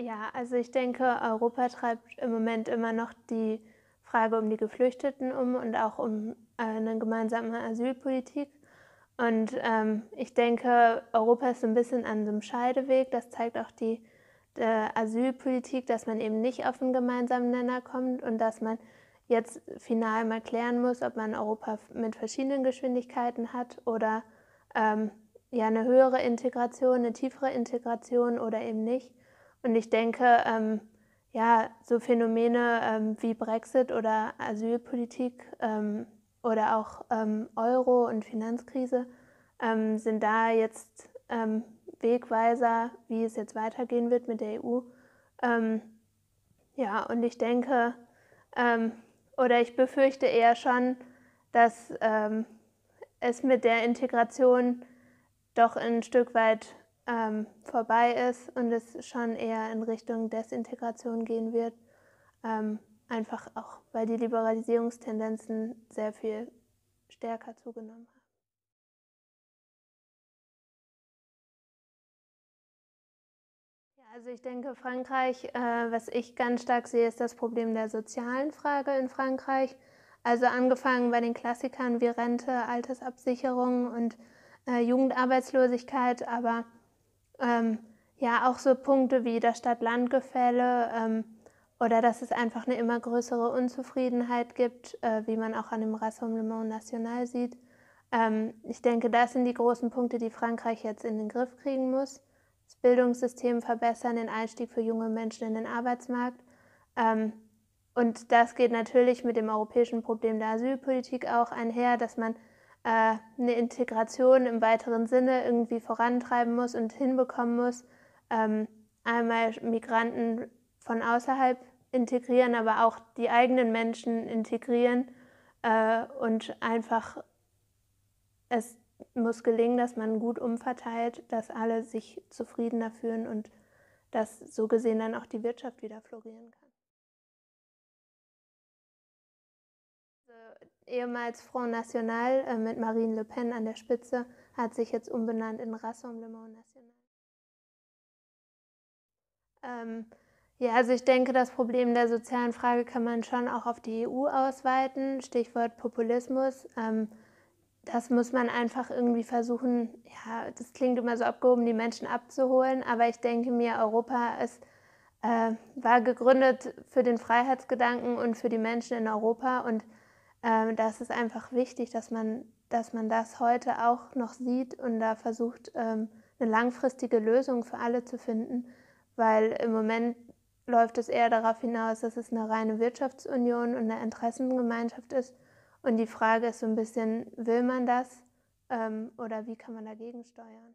Ja, also ich denke, Europa treibt im Moment immer noch die Frage um die Geflüchteten um und auch um äh, eine gemeinsame Asylpolitik. Und ähm, ich denke, Europa ist so ein bisschen an so einem Scheideweg. Das zeigt auch die, äh, Asylpolitik, dass man eben nicht auf einen gemeinsamen Nenner kommt und dass man jetzt final mal klären muss, ob man Europa mit verschiedenen Geschwindigkeiten hat oder ähm, ja eine höhere Integration, eine tiefere Integration oder eben nicht. Und ich denke, ähm, ja, so Phänomene ähm, wie Brexit oder Asylpolitik ähm, oder auch ähm, Euro und Finanzkrise ähm, sind da jetzt ähm, Wegweiser, wie es jetzt weitergehen wird mit der EU. ja, und ich denke, oder ich befürchte eher schon, dass es mit der Integration doch ein Stück weit ähm, vorbei ist und es schon eher in Richtung Desintegration gehen wird. Ähm, einfach auch, weil die Liberalisierungstendenzen sehr viel stärker zugenommen haben. Also ich denke, Frankreich, äh, was ich ganz stark sehe, ist das Problem der sozialen Frage in Frankreich. Also angefangen bei den Klassikern wie Rente, Altersabsicherung und äh, Jugendarbeitslosigkeit, aber ähm, ja, auch so Punkte wie das Stadt-Land-Gefälle ähm, oder dass es einfach eine immer größere Unzufriedenheit gibt, äh, wie man auch an dem Rassemblement National sieht. Ähm, ich denke, das sind die großen Punkte, die Frankreich jetzt in den Griff kriegen muss. Das Bildungssystem verbessern, den Einstieg für junge Menschen in den Arbeitsmarkt. Ähm, und das geht natürlich mit dem europäischen Problem der Asylpolitik auch einher, dass man äh, eine Integration im weiteren Sinne irgendwie vorantreiben muss und hinbekommen muss. Ähm, einmal Migranten von außerhalb integrieren, aber auch die eigenen Menschen integrieren äh, und einfach es muss gelingen, dass man gut umverteilt, dass alle sich zufriedener fühlen und dass so gesehen dann auch die Wirtschaft wieder florieren kann. ehemals Front National äh, mit Marine Le Pen an der Spitze, hat sich jetzt umbenannt in Rassemblement National. Ähm, ja, also ich denke, das Problem der sozialen Frage kann man schon auch auf die EU ausweiten. Stichwort Populismus. Ähm, das muss man einfach irgendwie versuchen, ja, das klingt immer so abgehoben, die Menschen abzuholen, aber ich denke mir, Europa ist, äh, war gegründet für den Freiheitsgedanken und für die Menschen in Europa und ähm, das ist einfach wichtig, dass man, dass man das heute auch noch sieht und da versucht, ähm, eine langfristige Lösung für alle zu finden, weil im Moment läuft es eher darauf hinaus, dass es eine reine Wirtschaftsunion und eine Interessengemeinschaft ist. Und die Frage ist so ein bisschen, will man das ähm, oder wie kann man dagegen steuern?